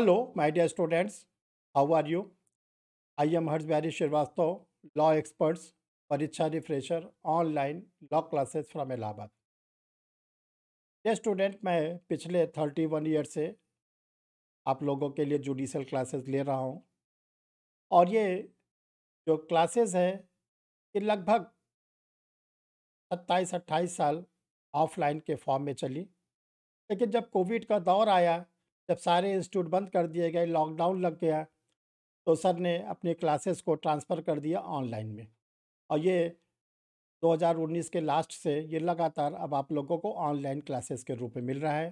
hello my dear students how are you I am Harsh Bihari Srivastava law experts Pariksha refresher online law classes from Allahabad ये student मैं पिछले thirty one year से आप लोगों के लिए जुडिशल क्लासेस ले रहा हूँ और ये जो क्लासेस है ये लगभग सत्ताईस अट्ठाईस साल ऑफलाइन के फॉर्म में चली लेकिन जब कोविड का दौर आया जब सारे इंस्टीट्यूट बंद कर दिए गए लॉकडाउन लग गया तो सर ने अपने क्लासेस को ट्रांसफ़र कर दिया ऑनलाइन में और ये 2019 के लास्ट से ये लगातार अब आप लोगों को ऑनलाइन क्लासेस के रूप में मिल रहा है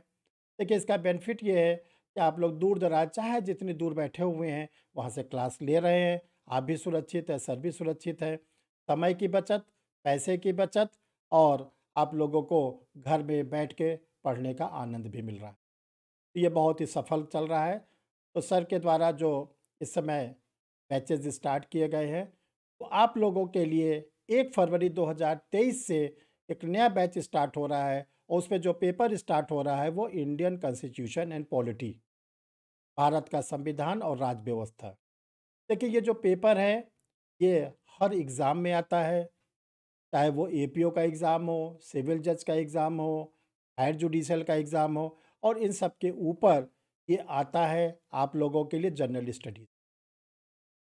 देखिए इसका बेनिफिट ये है कि आप लोग दूर दराज चाहे जितने दूर बैठे हुए हैं वहाँ से क्लास ले रहे हैं आप भी सुरक्षित है सर भी सुरक्षित है समय की बचत पैसे की बचत और आप लोगों को घर में बैठ के पढ़ने का आनंद भी मिल रहा है ये बहुत ही सफल चल रहा है तो सर के द्वारा जो इस समय बैचेज स्टार्ट किए गए हैं तो आप लोगों के लिए एक फरवरी 2023 से एक नया बैच स्टार्ट हो रहा है और उसमें जो पेपर स्टार्ट हो रहा है वो Indian constitution and polity Bharat का संविधान और राज्य व्यवस्था देखिए ये जो पेपर है ये हर एग्ज़ाम में आता है चाहे वो एपीओ का एग्ज़ाम हो सिविल जज का एग्ज़ाम हो हायर जुडिशल का एग्ज़ाम हो और इन सब के ऊपर ये आता है आप लोगों के लिए जनरल स्टडीज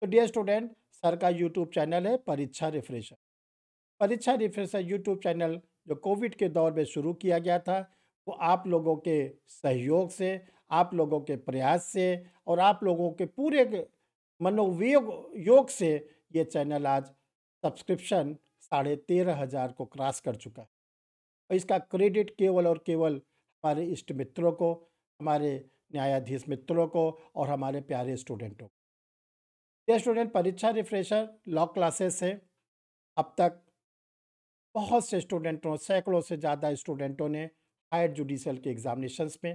तो डियर स्टूडेंट सर का यूट्यूब चैनल है Pariksha refresher Pariksha refresher YouTube channel जो कोविड के दौर में शुरू किया गया था वो आप लोगों के सहयोग से आप लोगों के प्रयास से और आप लोगों के पूरे मनोवियोग योग से ये चैनल आज सब्सक्रिप्शन साढ़े तेरह हज़ार को क्रॉस कर चुका है और इसका क्रेडिट केवल और केवल हमारे इष्ट मित्रों को हमारे न्यायाधीश मित्रों को और हमारे प्यारे स्टूडेंटों को ये स्टूडेंट परीक्षा रिफ्रेशर लॉ क्लासेस से अब तक बहुत से स्टूडेंटों सैकड़ों से ज़्यादा स्टूडेंटों ने हायर जुडिशल के एग्ज़ामिनेशंस में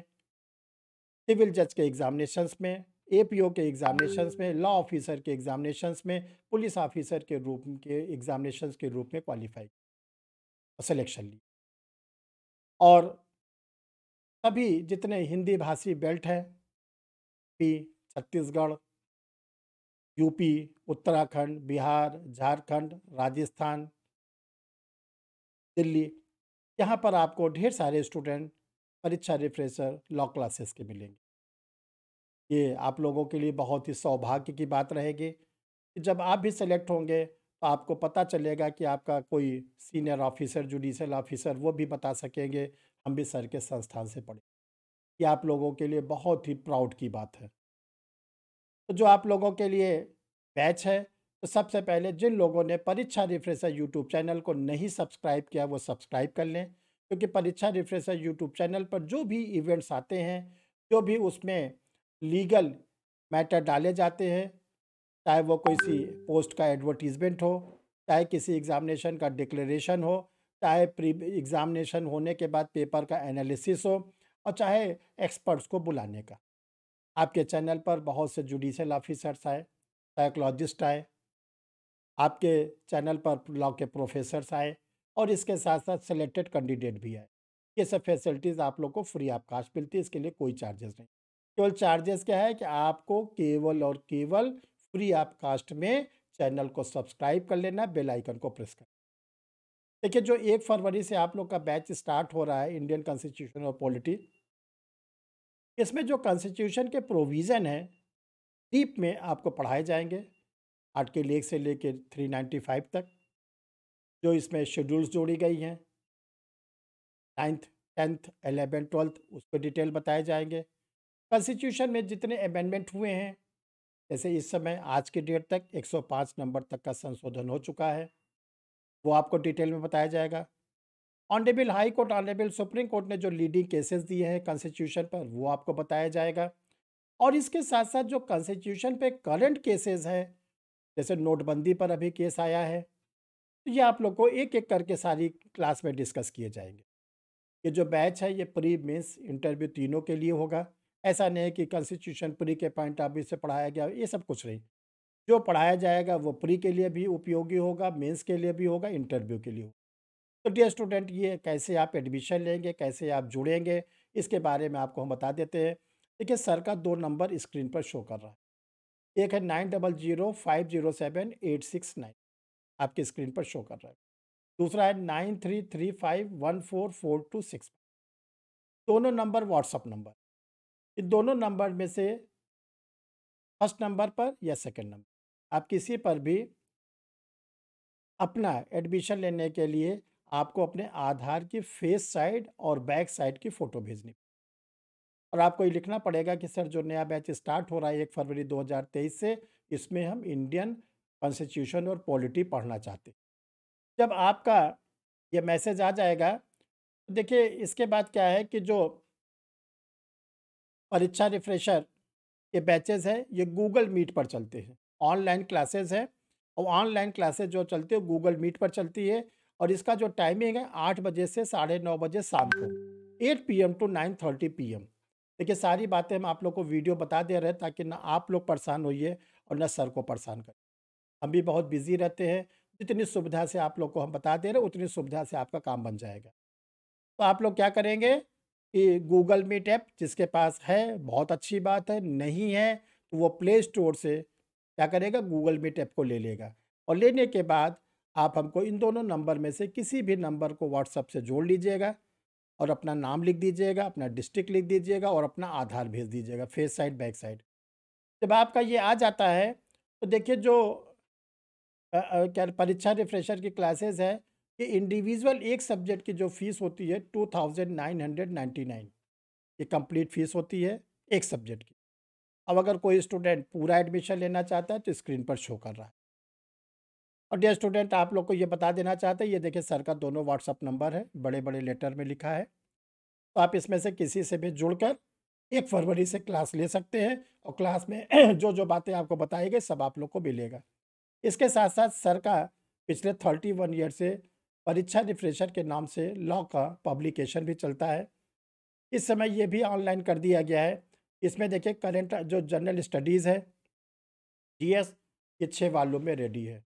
सिविल जज के एग्ज़ामिनेशंस में एपीओ के एग्ज़ामिनेशंस में लॉ ऑफिसर के एग्ज़ामिनेशंस में पुलिस ऑफिसर के रूप के एग्ज़ामिनेशंस के रूप में क्वालिफाई और सिलेक्शन ली और सभी जितने हिंदी भाषी बेल्ट हैं पी छत्तीसगढ़ यूपी उत्तराखंड बिहार झारखंड राजस्थान दिल्ली यहाँ पर आपको ढेर सारे स्टूडेंट परीक्षा रिफ्रेशर लॉ क्लासेस के मिलेंगे ये आप लोगों के लिए बहुत ही सौभाग्य की बात रहेगी कि जब आप भी सेलेक्ट होंगे तो आपको पता चलेगा कि आपका कोई सीनियर ऑफिसर जुडिशल ऑफिसर वो भी बता सकेंगे हम भी सर के संस्थान से पढ़े ये आप लोगों के लिए बहुत ही प्राउड की बात है तो जो आप लोगों के लिए बैच है तो सबसे पहले जिन लोगों ने परीक्षा रिफ्रेशर यूट्यूब चैनल को नहीं सब्सक्राइब किया वो सब्सक्राइब कर लें क्योंकि परीक्षा रिफ्रेशर यूट्यूब चैनल पर जो भी इवेंट्स आते हैं जो भी उसमें लीगल मैटर डाले जाते हैं चाहे वो कोई सी पोस्ट का एडवर्टीज़मेंट हो चाहे किसी एग्ज़ामिनेशन का डिक्लेरेशन हो चाहे प्री एग्ज़ामिनेशन होने के बाद पेपर का एनालिसिस हो और चाहे एक्सपर्ट्स को बुलाने का आपके चैनल पर बहुत से जुडिशल ऑफिसर्स आए साइकोलॉजिस्ट आए आपके चैनल पर लॉ के प्रोफेसर्स आए और इसके साथ साथ सिलेक्टेड कैंडिडेट भी आए ये सब फैसिलिटीज़ आप लोग को फ्री ऑफ कास्ट मिलती है इसके लिए कोई चार्जेस नहीं केवल चार्जेस क्या है कि आपको केवल और केवल फ्री ऑफ कास्ट में चैनल को सब्सक्राइब कर लेना बेल आइकन को प्रेस कर देखिए जो एक फरवरी से आप लोग का बैच स्टार्ट हो रहा है इंडियन कॉन्स्टिट्यूशन और पॉलिटी इसमें जो कॉन्स्टिट्यूशन के प्रोविज़न है डीप में आपको पढ़ाए जाएंगे आठ के लेख से नाइन्टी फाइव तक जो इसमें शेड्यूल्स जोड़ी गई हैं नाइन्थ टेंथ एलेवेंथ ट्वेल्थ उस पर डिटेल बताए जाएंगे कॉन्स्टिट्यूशन में जितने अमेंडमेंट हुए हैं जैसे इस समय आज के डेट तक 105 नंबर तक का संशोधन हो चुका है वो आपको डिटेल में बताया जाएगा honourable high court honourable supreme court ने जो लीडिंग केसेस दिए हैं कॉन्स्टिट्यूशन पर वो आपको बताया जाएगा और इसके साथ साथ जो कॉन्स्टिट्यूशन पे करंट केसेस हैं जैसे नोटबंदी पर अभी केस आया है तो ये आप लोग को एक एक करके सारी क्लास में डिस्कस किए जाएंगे ये जो बैच है ये प्री मीन्स इंटरव्यू तीनों के लिए होगा ऐसा नहीं है कि कॉन्स्टिट्यूशन प्री के पॉइंट ऑफ व्यू से पढ़ाया गया ये सब कुछ नहीं जो पढ़ाया जाएगा वो प्री के लिए भी उपयोगी होगा मेंस के लिए भी होगा इंटरव्यू के लिए होगा तो डियर स्टूडेंट ये कैसे आप एडमिशन लेंगे कैसे आप जुड़ेंगे इसके बारे में आपको हम बता देते हैं देखिए सर का दो नंबर स्क्रीन पर शो कर रहा है एक है nine double zero five zero seven eight six nine आपके स्क्रीन पर शो कर रहा है दूसरा है nine three three five one four four two six दोनों नंबर व्हाट्सअप नंबर इन दोनों नंबर में से फर्स्ट नंबर पर या सेकंड नंबर आप किसी पर भी अपना एडमिशन लेने के लिए आपको अपने आधार की फेस साइड और बैक साइड की फ़ोटो भेजनी और आपको ये लिखना पड़ेगा कि सर जो नया बैच स्टार्ट हो रहा है एक फरवरी 2023 से इसमें हम इंडियन कॉन्स्टिट्यूशन और पॉलिटी पढ़ना चाहते जब आपका ये मैसेज आ जाएगा तो देखिए इसके बाद क्या है कि जो परीक्षा रिफ्रेशर के बैचेज हैं ये गूगल मीट पर चलते हैं ऑनलाइन क्लासेज है और ऑनलाइन क्लासेज जो चलती है गूगल मीट पर चलती है और इसका जो टाइमिंग है आठ बजे से साढ़े नौ बजे शाम को eight P M to nine thirty P M देखिए सारी बातें हम आप लोग को वीडियो बता दे रहे हैं ताकि ना आप लोग परेशान होइए और ना सर को परेशान करें हम भी बहुत बिजी रहते हैं जितनी सुविधा से आप लोग को हम बता दे रहे उतनी सुविधा से आपका काम बन जाएगा तो आप लोग क्या करेंगे कि गूगल मीट ऐप जिसके पास है बहुत अच्छी बात है नहीं है तो वो प्ले स्टोर से क्या करेगा गूगल मीट ऐप को ले लेगा और लेने के बाद आप हमको इन दोनों नंबर में से किसी भी नंबर को व्हाट्सअप से जोड़ लीजिएगा और अपना नाम लिख दीजिएगा अपना डिस्ट्रिक्ट लिख दीजिएगा और अपना आधार भेज दीजिएगा फेस साइड बैक साइड जब आपका ये आ जाता है तो देखिए जो क्या परीक्षा रिफ्रेशर की क्लासेस है कि इंडिविजुअल एक सब्जेक्ट की जो फीस होती है two thousand nine hundred ninety nine ये कंप्लीट फीस होती है एक सब्जेक्ट की अब अगर कोई स्टूडेंट पूरा एडमिशन लेना चाहता है तो स्क्रीन पर शो कर रहा है और डे स्टूडेंट आप लोग को ये बता देना चाहते हैं ये देखिए सर का दोनों व्हाट्सअप नंबर है बड़े बड़े लेटर में लिखा है तो आप इसमें से किसी से भी जुड़कर एक फरवरी से क्लास ले सकते हैं और क्लास में जो जो बातें आपको बताई गई सब आप लोग को मिलेगा इसके साथ साथ सर का पिछले थर्टी वन ईयर से परीक्षा रिफ्रेशर के नाम से लॉ का पब्लिकेशन भी चलता है इस समय ये भी ऑनलाइन कर दिया गया है इसमें देखिए करेंट जो जनरल स्टडीज़ है जीएस ये छः वालों में रेडी है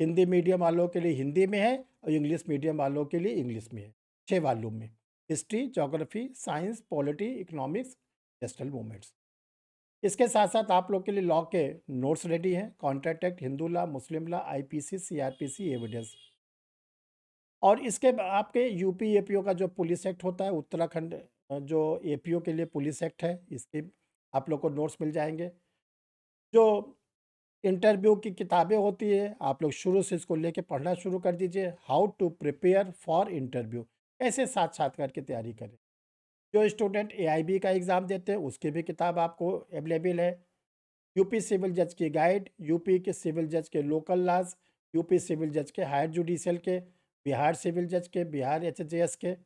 हिंदी मीडियम वालों के लिए हिंदी में है और इंग्लिश मीडियम वालों के लिए इंग्लिश में है छः वालों में history geography science polity economics national movements इसके साथ साथ आप लोग के लिए लॉ के नोट्स रेडी हैं contract act Hindu law Muslim आर आईपीसी सीआरपीसी एविडेंस और इसके आपके यूपी एपीओ का जो पुलिस एक्ट होता है उत्तराखंड जो ए के लिए पुलिस एक्ट है इसके आप लोग को नोट्स मिल जाएंगे जो इंटरव्यू की किताबें होती है आप लोग शुरू से इसको लेके पढ़ना शुरू कर दीजिए how to prepare for interview कैसे साथ साथ करके तैयारी करें जो स्टूडेंट ए का एग्ज़ाम देते हैं उसकी भी किताब आपको अवेलेबल है यूपी सिविल जज की गाइड यूपी के सिविल जज के लोकल लाज यूपी सिविल जज के हायर जुडिशल के बिहार सिविल जज के बिहार एच के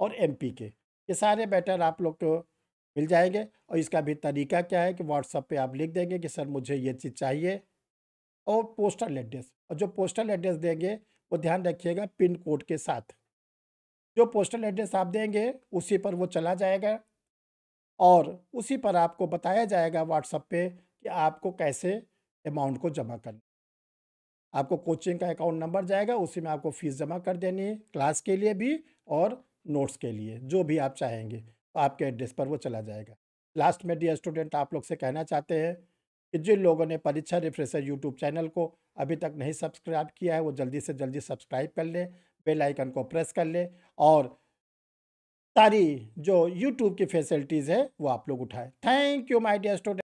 और एमपी के ये सारे बैटर आप लोग को मिल जाएंगे और इसका भी तरीका क्या है कि व्हाट्सअप पे आप लिख देंगे कि सर मुझे ये चीज़ चाहिए और पोस्टल एड्रेस और जो पोस्टल एड्रेस देंगे वो ध्यान रखिएगा पिन कोड के साथ जो पोस्टल एड्रेस आप देंगे उसी पर वो चला जाएगा और उसी पर आपको बताया जाएगा व्हाट्सअप पे कि आपको कैसे अमाउंट को जमा करना आपको कोचिंग का अकाउंट नंबर जाएगा उसी में आपको फ़ीस जमा कर देनी है क्लास के लिए भी और नोट्स के लिए जो भी आप चाहेंगे तो आपके एड्रेस पर वो चला जाएगा लास्ट में डी स्टूडेंट आप लोग से कहना चाहते हैं कि जिन लोगों ने परीक्षा रिफ्रेशर यूट्यूब चैनल को अभी तक नहीं सब्सक्राइब किया है वो जल्दी से जल्दी सब्सक्राइब कर लें बेलाइकन को प्रेस कर लें और सारी जो यूट्यूब की फैसिलिटीज़ है वो आप लोग उठाएँ thank you my dear student